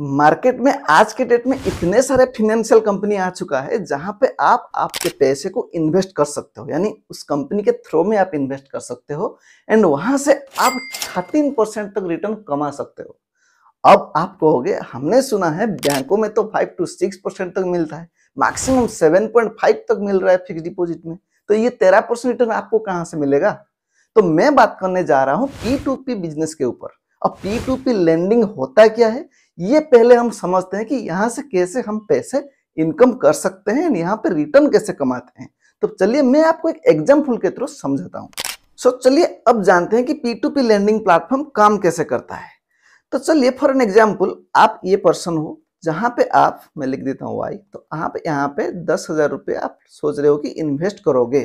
market में आज के डेट में इतने सारे फिनेंशियल कंपनी आ चुका है जहां पे आप आपके पैसे को इन्वेस्ट कर सकते हो यानी उस कंपनी के थ्रो में आप इन्वेस्ट कर सकते हो एंड वहां से आप थर्टीन परसेंट तक रिटर्न कमा सकते हो अब आप कहोगे हमने सुना है बैंकों में तो फाइव टू सिक्स परसेंट तक मिलता है मैक्सिमम सेवन पॉइंट फाइव तक मिल रहा है फिक्स डिपोजिट में तो ये तेरह परसेंट रिटर्न आपको कहाँ से मिलेगा तो मैं बात करने जा रहा हूँ पी टू पी बिजनेस के ऊपर अब पी टू पी लेंडिंग होता क्या है ये पहले हम समझते हैं कि यहाँ से कैसे हम पैसे इनकम कर सकते हैं यहाँ पे रिटर्न कैसे कमाते हैं तो चलिए मैं आपको एक एग्जाम्पल के थ्रू समझाता हूँ सो so, चलिए अब जानते हैं कि P two P lending platform काम कैसे करता है तो चलिए फॉर एन एग्जाम्पल आप ये पर्सन हो जहाँ पे आप मैं लिख देता हूँ वाई तो आप यहाँ पे दस हजार रुपये आप सोच रहे हो कि इन्वेस्ट करोगे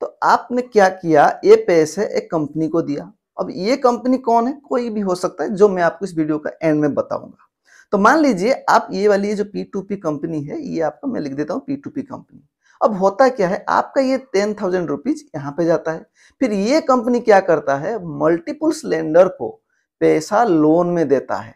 तो आपने क्या किया ये पैसे एक कंपनी को दिया अब ये कंपनी कौन है कोई भी हो सकता है जो मैं आपको इस वीडियो का एंड में बताऊंगा तो मान लीजिए आप ये वाली ये जो पी टू पी कंपनी है ये आपका मैं लिख देता हूँ पी टू पी कंपनी अब होता क्या है आपका ये टेन थाउजेंड रुपीज यहाँ पे जाता है फिर ये कंपनी क्या करता है मल्टीपल लेंडर को पैसा लोन में देता है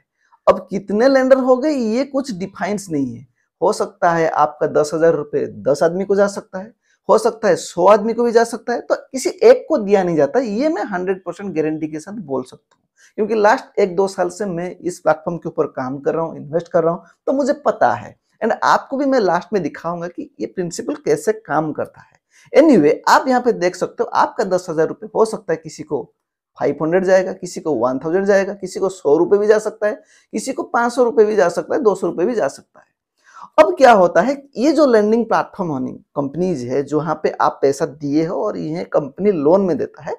अब कितने लेंडर हो गए ये कुछ डिफाइंस नहीं है हो सकता है आपका दस हजार रुपये दस आदमी को जा सकता है हो सकता है सौ आदमी को भी जा सकता है तो किसी एक को दिया नहीं जाता ये मैं हंड्रेड परसेंट गारंटी के साथ बोल सकता हूँ क्योंकि लास्ट एक दो साल से मैं इस प्लेटफॉर्म के ऊपर काम कर रहा हूँ इन्वेस्ट कर रहा हूँ तो मुझे पता है एंड आपको भी मैं लास्ट में दिखाऊंगा कि ये प्रिंसिपल कैसे काम करता है एनी anyway, आप यहाँ पे देख सकते हो आपका दस हो सकता है किसी को 500 जाएगा किसी को 1000 जाएगा किसी को सौ रुपए भी जा सकता है किसी को पांच सौ रुपए भी जा सकता है दो सौ रुपए भी जा सकता है अब क्या होता है ये जो लैंडिंग प्लेटफॉर्म होनी कंपनीज है जो यहाँ पे आप पैसा दिए हो और ये कंपनी लोन में देता है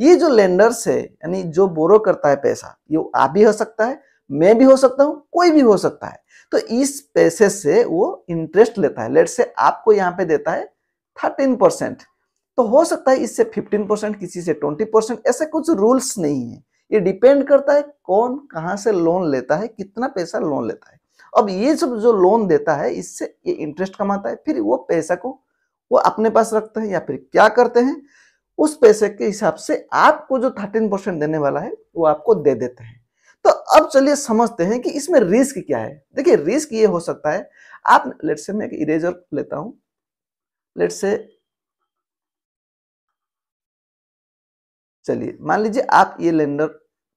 ये जो लेंडर्स है यानी जो बोरो करता है पैसा ये आप भी हो सकता है मैं भी हो सकता हूँ कोई भी हो सकता है तो इस पैसे से वो इंटरेस्ट लेता है लेट से आपको यहाँ पे देता है थर्टीन परसेंट तो हो सकता है इससे फिफ्टीन परसेंट किसी से ट्वेंटी परसेंट ऐसे कुछ रूल्स नहीं है ये डिपेंड करता है कौन कहाँ से लोन लेता है कितना पैसा लोन लेता है अब ये सब जो लोन देता है इससे ये इंटरेस्ट कमाता है फिर वो पैसा को वो अपने पास रखते हैं या फिर क्या करते हैं उस पैसे के हिसाब से आपको जो थर्टीन परसेंट देने वाला है वो आपको दे देते हैं तो अब चलिए समझते हैं कि इसमें रिस्क क्या है देखिए रिस्क ये हो सकता है आप लेट से मैं एक इरेजर लेता हूं लेट से चलिए मान लीजिए आप ये लेंडर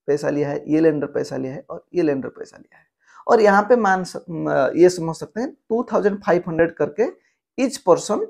पैसा लिया है ये लेंडर पैसा लिया है और ये लेंडर पैसा लिया है और यहाँ पे मान ये समझ सकते हैं टू थाउजेंड फाइव हंड्रेड करके इच पर्सन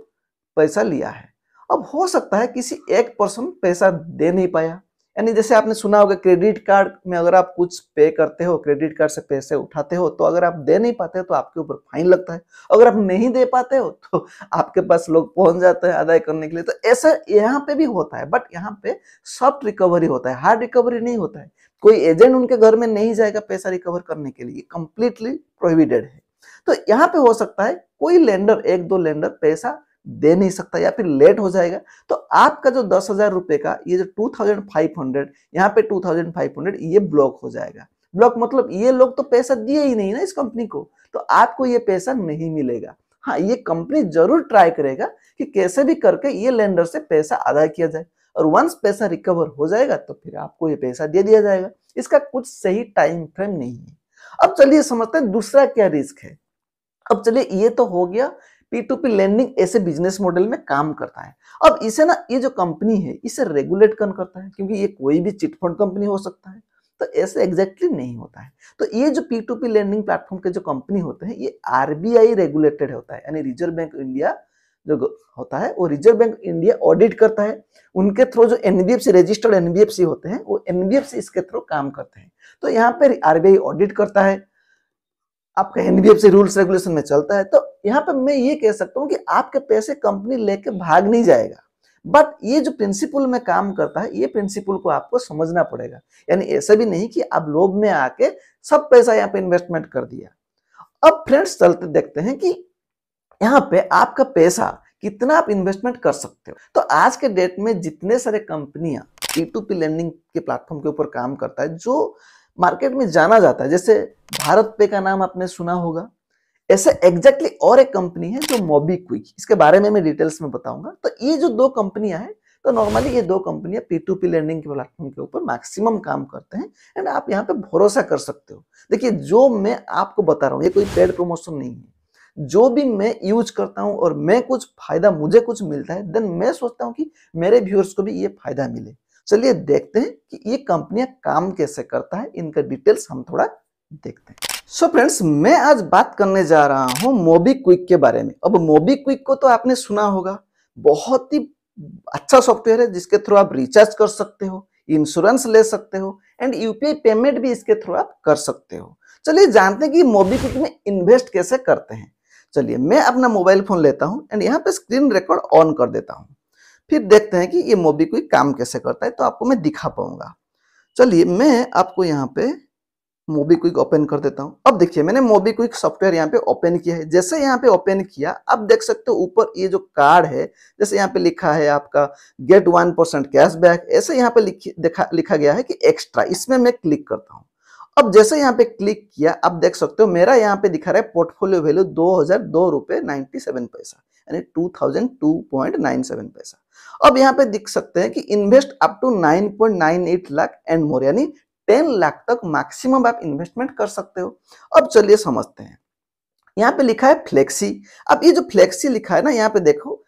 पैसा लिया है अब हो सकता है किसी एक पर्सन पैसा दे नहीं पाया यानी जैसे आपने सुना होगा क्रेडिट कार्ड में अगर आप कुछ पे करते हो क्रेडिट कार्ड से पैसे उठाते हो तो अगर आप दे नहीं पाते हो तो आपके ऊपर फाइन लगता है अगर आप नहीं दे पाते हो तो आपके पास लोग पहुंच जाते हैं अदाय करने के लिए तो ऐसा यहाँ पे भी होता है बट यहाँ पे सॉफ्ट रिकवरी होता है हार्ड रिकवरी नहीं होता है कोई एजेंट उनके घर में नहीं जाएगा पैसा रिकवर करने के लिए कंप्लीटली प्रोहिबिटेड है तो यहाँ पे हो सकता है कोई लेंडर एक दो लेंडर पैसा दे नहीं सकता या फिर लेट हो जाएगा तो आपका जो दस हजार रुपए का ये जो टू थाउजेंड फाइव हंड्रेड यहाँ पे टू थाउजेंड फाइव हंड्रेड ये ब्लॉक हो जाएगा ब्लॉक मतलब ये लोग तो पैसा दिए ही नहीं ना इस कंपनी को तो आपको ये पैसा नहीं मिलेगा हाँ ये कंपनी जरूर ट्राई करेगा कि कैसे भी करके ये लेंडर से पैसा अदा किया जाए और वंस पैसा रिकवर हो जाएगा तो फिर आपको ये पैसा दे दिया जाएगा इसका कुछ सही टाइम फ्रेम नहीं है अब चलिए समझते हैं दूसरा क्या रिस्क है अब चलिए ये तो हो गया पी टू पी लेंडिंग ऐसे बिजनेस मॉडल में काम करता है अब इसे ना ये जो कंपनी है इसे रेगुलेट कर करता है क्योंकि ये कोई भी चिटफंड कंपनी हो सकता है तो ऐसे एग्जैक्टली exactly नहीं होता है तो ये जो P two P lending platform के जो कंपनी होते हैं ये आरबीआई रेगुलेटेड होता है यानी रिजर्व बैंक इंडिया जो होता है वो रिजर्व बैंक इंडिया ऑडिट करता है उनके थ्रू जो एनबीएफसी रजिस्टर्ड एनबीएफसी होते हैं वो एनबीएफसी इसके थ्रू काम करते हैं तो यहाँ पे आरबीआई ऑडिट करता है आपका एनबीएफसी रूल्स रेगुलेशन में चलता है तो यहाँ पर मैं ये कह सकता हूँ कि आपके पैसे कंपनी लेके भाग नहीं जाएगा बट ये जो प्रिंसिपल में काम करता है ये प्रिंसिपल को आपको समझना पड़ेगा यानी ऐसा भी नहीं कि आप लोभ में आके सब पैसा यहाँ पे इन्वेस्टमेंट कर दिया अब फ्रेंड्स चलते देखते हैं कि यहाँ पे आपका पैसा कितना आप इन्वेस्टमेंट कर सकते हो तो आज के डेट में जितने सारे कंपनियां पी टू पी लेंडिंग के प्लेटफॉर्म के ऊपर काम करता है जो मार्केट में जाना जाता है जैसे भारत पे का नाम आपने सुना होगा ऐसे एग्जैक्टली exactly और एक कंपनी है जो मोबीक्विक इसके बारे में मैं डिटेल्स में बताऊंगा तो ये जो दो कंपनियां हैं तो नॉर्मली ये दो कंपनियां पी टू पी लर्निंग के प्लेटफॉर्म के ऊपर मैक्सिमम काम करते हैं एंड आप यहाँ पे भरोसा कर सकते हो देखिए जो मैं आपको बता रहा हूँ ये कोई पेड प्रमोशन नहीं है जो भी मैं यूज करता हूँ और मैं कुछ फायदा मुझे कुछ मिलता है देन मैं सोचता हूँ कि मेरे व्यूअर्स को भी ये फायदा मिले चलिए देखते हैं कि ये कंपनियां काम कैसे करता है इनका डिटेल्स हम थोड़ा देखते हैं सो so फ्रेंड्स मैं आज बात करने जा रहा हूँ मोबी क्विक के बारे में अब मोबी क्विक को तो आपने सुना होगा बहुत ही अच्छा सॉफ्टवेयर है जिसके थ्रू आप रिचार्ज कर सकते हो इंश्योरेंस ले सकते हो एंड यूपीआई पेमेंट भी इसके थ्रू आप कर सकते हो चलिए जानते हैं कि मोबी क्विक में इन्वेस्ट कैसे करते हैं चलिए मैं अपना मोबाइल फोन लेता हूँ एंड यहाँ पे स्क्रीन रिकॉर्ड ऑन कर देता हूँ फिर देखते हैं कि ये मोबी क्विक काम कैसे करता है तो आपको मैं दिखा पाऊंगा चलिए मैं आपको यहाँ पे मोबी क्विक ओपन कर देता हूँ अब देखिए मैंने मोबी क्विक सॉफ्टवेयर यहाँ पे ओपन किया है जैसे यहाँ पे ओपन किया अब देख सकते हो ऊपर ये जो कार्ड है जैसे यहाँ पे लिखा है आपका गेट वन परसेंट कैशबैक ऐसे यहाँ पे लिखा लिखा गया है कि एक्स्ट्रा इसमें मैं क्लिक करता हूँ अब जैसे यहाँ पे क्लिक किया अब देख सकते हो मेरा यहाँ पे दिखा रहा है पोर्टफोलियो वैल्यू दो रुपए नाइन्टी पैसा यानी टू पैसा अब यहाँ पे दिख सकते हैं कि invest up to 9.98 lakh and more यानी टेन लाख तक मैक्सिमम आप इन्वेस्टमेंट कर सकते हो अब चलिए समझते हैं यहाँ पे लिखा है फ्लेक्सी अब ये जो फ्लेक्सी लिखा है ना यहाँ पे देखो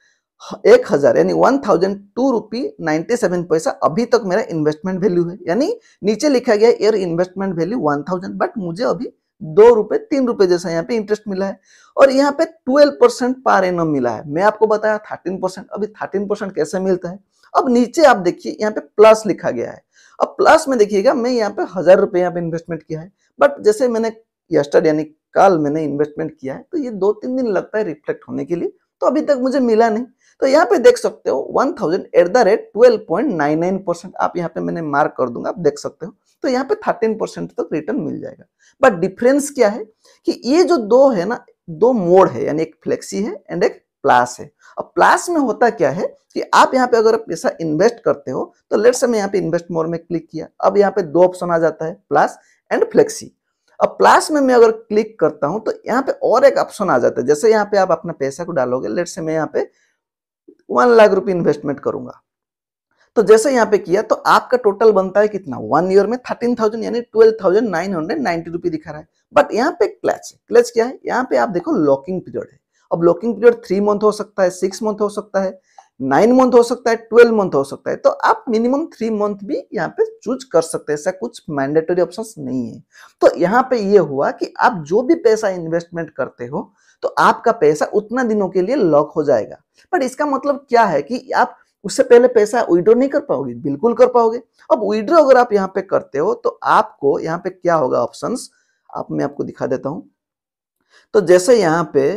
एक हजार यानी one thousand two rupee ninety seven पैसा अभी तक मेरा इन्वेस्टमेंट वैल्यू है यानी नीचे लिखा गया एयर investment value one thousand but मुझे अभी दो रुपए तीन रुपए जैसा यहाँ पे इंटरेस्ट मिला है और यहाँ पे ट्वेल्व परसेंट पार एनम मिला है मैं आपको बताया थर्टीन परसेंट अभी थर्टीन परसेंट कैसे मिलता है अब नीचे आप देखिए यहाँ पे प्लस लिखा गया है अब प्लस में देखिएगा मैं यहाँ पे हजार रुपए यहाँ पे इन्वेस्टमेंट किया है बट जैसे मैंने यस्टर यानी कल मैंने इन्वेस्टमेंट किया है तो ये दो तीन दिन लगता है रिफ्लेक्ट होने के लिए तो अभी तक मुझे मिला नहीं तो यहाँ पे देख सकते हो one thousand at the rate twelve point nine nine percent आप यहाँ पे मैंने मार्क कर दूंगा आप देख सकते हो तो यहाँ पे थर्टीन परसेंट तक रिटर्न मिल जाएगा बट डिफरेंस क्या है कि ये जो दो है ना दो मोड है यानी एक फ्लेक्सी है एंड एक प्लस है अब प्लस में होता क्या है कि आप यहाँ पे अगर पैसा इन्वेस्ट करते हो तो लेट से मैं यहाँ पे इन्वेस्ट मोर में क्लिक किया अब यहाँ पे दो ऑप्शन आ जाता है प्लस एंड फ्लेक्सी अब प्लस में मैं अगर क्लिक करता हूँ तो यहाँ पे और एक ऑप्शन आ जाता है जैसे यहाँ पे आप अपना पैसा को डालोगे लेट से मैं यहाँ पे वन लाख रुपये इन्वेस्टमेंट करूंगा तो जैसे यहाँ पे किया तो आपका टोटल बनता है कितना वन ईयर में थर्टीन थाउजेंड यानी twelve thousand nine hundred ninety rupee दिखा रहा है बट यहाँ पे क्लच क्लच क्या है यहाँ पे आप देखो लॉकिंग पीरियड है अब लॉकिंग पीरियड थ्री मंथ हो सकता है सिक्स मंथ हो सकता है नाइन मंथ हो सकता है ट्वेल्व मंथ हो सकता है तो आप मिनिमम थ्री मंथ भी यहाँ पे चूज कर सकते हैं ऐसा कुछ मैंडेटरी ऑप्शन नहीं है तो यहाँ पे ये हुआ कि आप जो भी पैसा इन्वेस्टमेंट करते हो तो आपका पैसा उतना दिनों के लिए लॉक हो जाएगा बट इसका मतलब क्या है कि आप उससे पहले पैसा विड्रो नहीं कर पाओगे बिल्कुल कर पाओगे अब विड्रो अगर आप यहाँ पे करते हो तो आपको यहाँ पे क्या होगा ऑप्शंस आप मैं आपको दिखा देता हूं तो जैसे यहाँ पे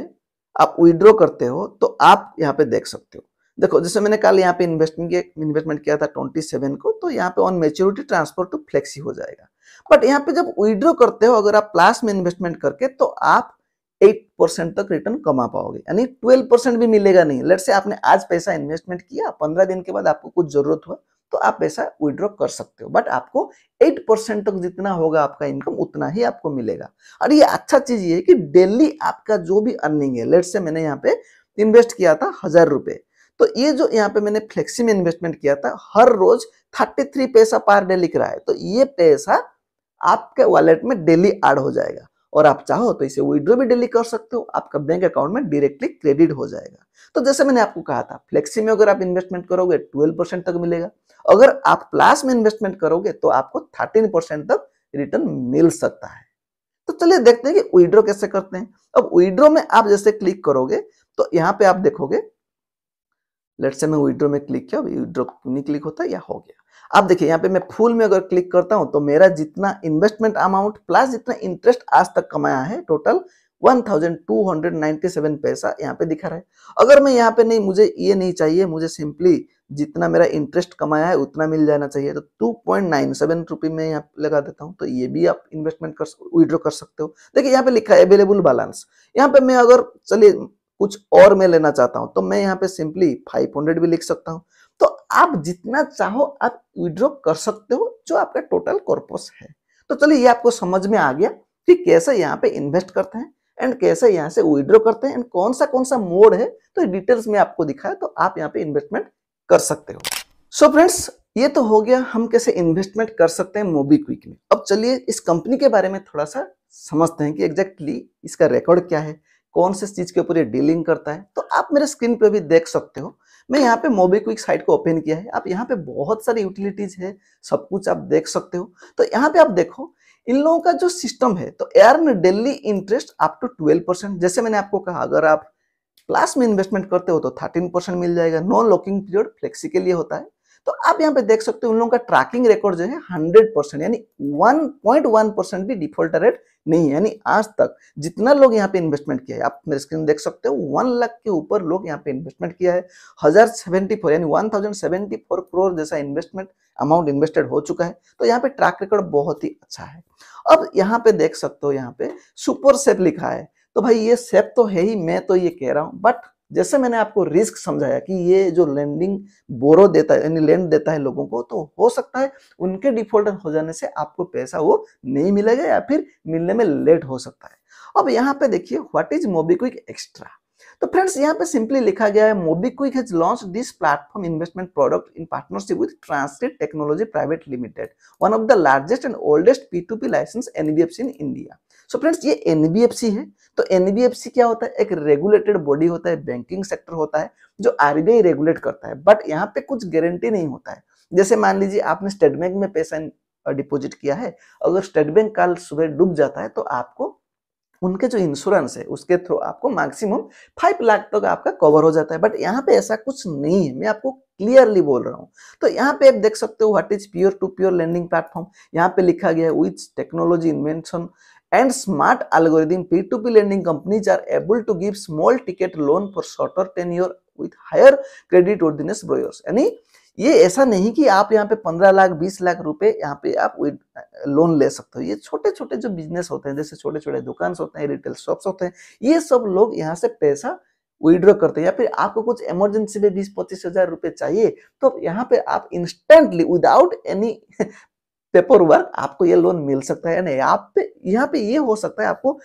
आप विड्रॉ करते हो तो आप यहाँ पे देख सकते हो देखो जैसे मैंने कल यहाँ पे इन्वेस्टमेंट किया इन्वेस्टमेंट किया था सेवन को तो यहाँ पे on maturity transfer to flexi हो जाएगा बट यहाँ पे जब विड्रॉ करते हो अगर आप प्लास में इन्वेस्टमेंट करके तो आप एट परसेंट तक रिटर्न कमा पाओगे यानी ट्वेल्व परसेंट भी मिलेगा नहीं लेट से आपने आज पैसा इन्वेस्टमेंट किया पंद्रह दिन के बाद आपको कुछ जरूरत हुआ तो आप पैसा विड्रॉ कर सकते हो बट आपको 8 परसेंट तक जितना होगा आपका इनकम उतना ही आपको मिलेगा और ये अच्छा चीज ये है कि डेली आपका जो भी अर्निंग है लेट से मैंने यहाँ पे इन्वेस्ट किया था हजार रुपए तो ये जो यहाँ पे मैंने फ्लेक्सी में इन्वेस्टमेंट किया था हर रोज थर्टी थ्री पैसा पर डे लिख रहा है तो ये पैसा आपके वॉलेट में डेली एड हो जाएगा और आप चाहो तो इसे विड्रो भी डेली कर सकते हो आपका बैंक अकाउंट में डायरेक्टली क्रेडिट हो जाएगा तो जैसे मैंने आपको कहा था फ्लेक्सी में अगर आप इन्वेस्टमेंट करोगे ट्वेल्व परसेंट तक मिलेगा अगर आप प्लास में इन्वेस्टमेंट करोगे तो आपको थर्टीन परसेंट तक रिटर्न मिल सकता है तो चलिए देखते हैं कि विड्रो कैसे करते हैं अब विड्रो में आप जैसे क्लिक करोगे तो यहाँ पे आप देखोगे लेट से मैं विड्रो में क्लिक किया विड्रो नहीं क्लिक होता या हो गया अब देखिए यहाँ पे मैं फुल में अगर क्लिक करता हूँ तो मेरा जितना इन्वेस्टमेंट अमाउंट प्लस जितना इंटरेस्ट आज तक कमाया है टोटल 1297 पैसा यहाँ पे दिखा रहा है अगर मैं यहाँ पे नहीं मुझे ये नहीं चाहिए मुझे सिंपली जितना मेरा इंटरेस्ट कमाया है उतना मिल जाना चाहिए तो two point nine seven rupee में यहाँ लगा देता हूँ तो ये भी आप इन्वेस्टमेंट कर विड्रो कर सकते हो देखिए यहाँ पे लिखा है अवेलेबल बैलेंस यहाँ पे मैं अगर चलिए कुछ और मैं लेना चाहता हूँ तो मैं यहाँ पे सिंपली फाइव हंड्रेड भी लिख सकता हूँ तो आप जितना चाहो आप विड्रो कर सकते हो जो आपका टोटल कॉर्पस है तो चलिए ये आपको समझ में आ गया कि कैसे यहाँ पे इन्वेस्ट करते हैं एंड कैसे यहाँ से विड्रो करते हैं एंड कौन सा कौन सा मोड है तो डिटेल्स में आपको दिखाया तो आप यहाँ पे इन्वेस्टमेंट कर सकते हो सो so फ्रेंड्स ये तो हो गया हम कैसे इन्वेस्टमेंट कर सकते हैं मोबीक्विक में अब चलिए इस कंपनी के बारे में थोड़ा सा समझते हैं कि एग्जैक्टली इसका रिकॉर्ड क्या है कौन से चीज के ऊपर ये डीलिंग करता है तो आप मेरे स्क्रीन पे भी देख सकते हो मैं यहाँ पे मोबीक्विक साइट को ओपन किया है आप यहाँ पे बहुत सारे यूटिलिटीज है सब कुछ आप देख सकते हो तो यहाँ पे आप देखो इन लोगों का जो सिस्टम है तो earn daily interest up to twelve percent जैसे मैंने आपको कहा अगर आप प्लस में इन्वेस्टमेंट करते हो तो थर्टीन परसेंट मिल जाएगा नॉन लॉकिंग पीरियड फ्लेक्सी के लिए होता है तो आप यहाँ पे देख सकते हो उन लोगों का ट्रैकिंग रिकॉर्ड जो है हंड्रेड परसेंट यानी वन पॉइंट वन परसेंट भी डिफॉल्ट रेट नहीं है यानी आज तक जितना लोग यहाँ पे इन्वेस्टमेंट किया है आप मेरे स्क्रीन देख सकते हो वन लाख के ऊपर लोग यहाँ पे इन्वेस्टमेंट किया है हजार सेवेंटी फोर यानी one thousand seventy four crore जैसा इन्वेस्टमेंट अमाउंट इन्वेस्टेड हो चुका है तो यहाँ पे ट्रैक रिकॉर्ड बहुत ही अच्छा है अब यहाँ पे देख सकते हो यहाँ पे सुपर सेफ लिखा है तो भाई ये सेफ तो है ही मैं तो ये कह रहा हूँ बट जैसे मैंने आपको रिस्क समझाया कि ये जो लैंडिंग बोरो देता है यानी लैंड देता है लोगों को तो हो सकता है उनके डिफॉल्ट हो जाने से आपको पैसा वो नहीं मिलेगा या फिर मिलने में लेट हो सकता है अब यहाँ पे देखिए व्हाट इज मोबिक्विक एक्स्ट्रा तो फ्रेंड्स यहाँ पे सिंपली लिखा गया है MobiKwik has launch this platform investment product in partnership with translate technology private limited one of the largest and oldest P two P licence NBFC in India so friends ये NBFC है तो NBFC क्या होता है एक regulated body होता है banking sector होता है जो आरबीआई रेगुलेट करता है बट यहाँ पे कुछ गारंटी नहीं होता है जैसे मान लीजिए आपने स्टेट बैंक में पैसा डिपोजिट किया है अगर स्टेट बैंक कल सुबह डूब जाता है तो आपको उनके जो इंश्योरेंस है उसके थ्रू आपको मैक्सिमम फाइव लाख तक आपका कवर हो जाता है बट यहाँ पे ऐसा कुछ नहीं है मैं आपको क्लियरली बोल रहा हूँ तो यहाँ पे आप देख सकते हो what is peer to peer lending platform यहाँ पे लिखा गया है with technology invention and smart algorithm p2p lending companies are able to give small ticket loan for shorter tenure with higher credit worthiness borrowers यानी ये ऐसा नहीं कि आप यहाँ पे पंद्रह लाख बीस लाख रुपए यहाँ पे आप लोन uh, ले सकते हो ये छोटे छोटे जो बिजनेस होते हैं जैसे छोटे छोटे दुकान होते हैं रिटेल शॉप्स होते हैं ये सब लोग यहाँ से पैसा विड्रॉ करते हैं या फिर आपको कुछ इमरजेंसी में बीस पच्चीस हजार रुपए चाहिए तो यहाँ पे आप instantly without any paper work आपको ये लोन मिल सकता है यानी आप पे यहाँ पे ये हो सकता है आपको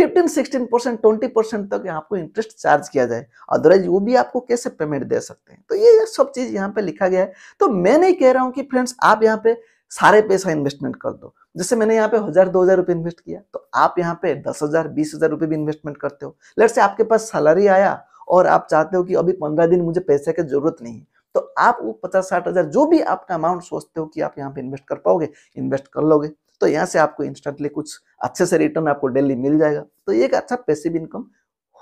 15, 16 परसेंट ट्वेंटी परसेंट तक आपको इंटरेस्ट चार्ज किया जाए अदरवाइज वो भी आपको कैसे पेमेंट दे सकते हैं तो ये सब चीज यहाँ पे लिखा गया है तो मैं नहीं कह रहा हूँ कि फ्रेंड्स आप यहाँ पे सारे पैसा इन्वेस्टमेंट कर दो जैसे मैंने यहाँ पे हजार दो हजार रुपये इन्वेस्ट किया तो आप यहाँ पे दस हजार बीस हजार रुपये भी इन्वेस्टमेंट करते हो लेट से आपके पास सैलरी आया और आप चाहते हो कि अभी पंद्रह दिन मुझे पैसे की जरूरत नहीं है तो आप वो पचास साठ हज़ार जो भी आपका अमाउंट सोचते हो कि आप यहाँ पे इन्वेस्ट कर पाओगे इन्वेस्ट कर लोगे तो यहाँ से आपको इंस्टेंटली कुछ अच्छे से रिटर्न आपको डेली मिल जाएगा तो ये एक अच्छा पैसिव इनकम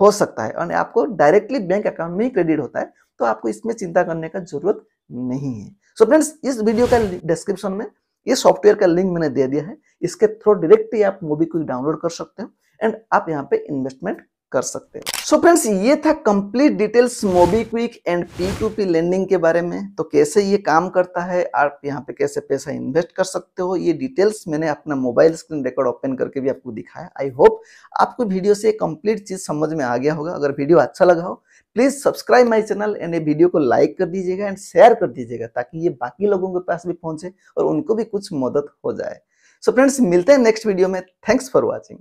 हो सकता है और आपको डायरेक्टली बैंक अकाउंट में ही क्रेडिट होता है तो आपको इसमें चिंता करने का जरूरत नहीं है सो so फ्रेंड्स इस वीडियो का डिस्क्रिप्शन में ये सॉफ्टवेयर का लिंक मैंने दे दिया है इसके थ्रू डायरेक्टली आप मोबी को डाउनलोड कर सकते हो एंड आप यहाँ पे इन्वेस्टमेंट कर सकते हो सो फ्रेंड्स ये था complete details MobiKwik and P two P lending के बारे में तो कैसे ये काम करता है आप यहाँ पे कैसे पैसा इन्वेस्ट कर सकते हो ये डिटेल्स मैंने अपना मोबाइल स्क्रीन रिकॉर्ड ओपन करके भी आपको दिखाया आई होप आपको वीडियो से कंप्लीट चीज समझ में आ गया होगा अगर वीडियो अच्छा लगा हो please subscribe my channel and video को लाइक कर दीजिएगा एंड शेयर कर दीजिएगा ताकि ये बाकी लोगों के पास भी पहुंचे और उनको भी कुछ मदद हो जाए सो so फ्रेंड्स मिलते हैं नेक्स्ट वीडियो में थैंक्स फॉर वॉचिंग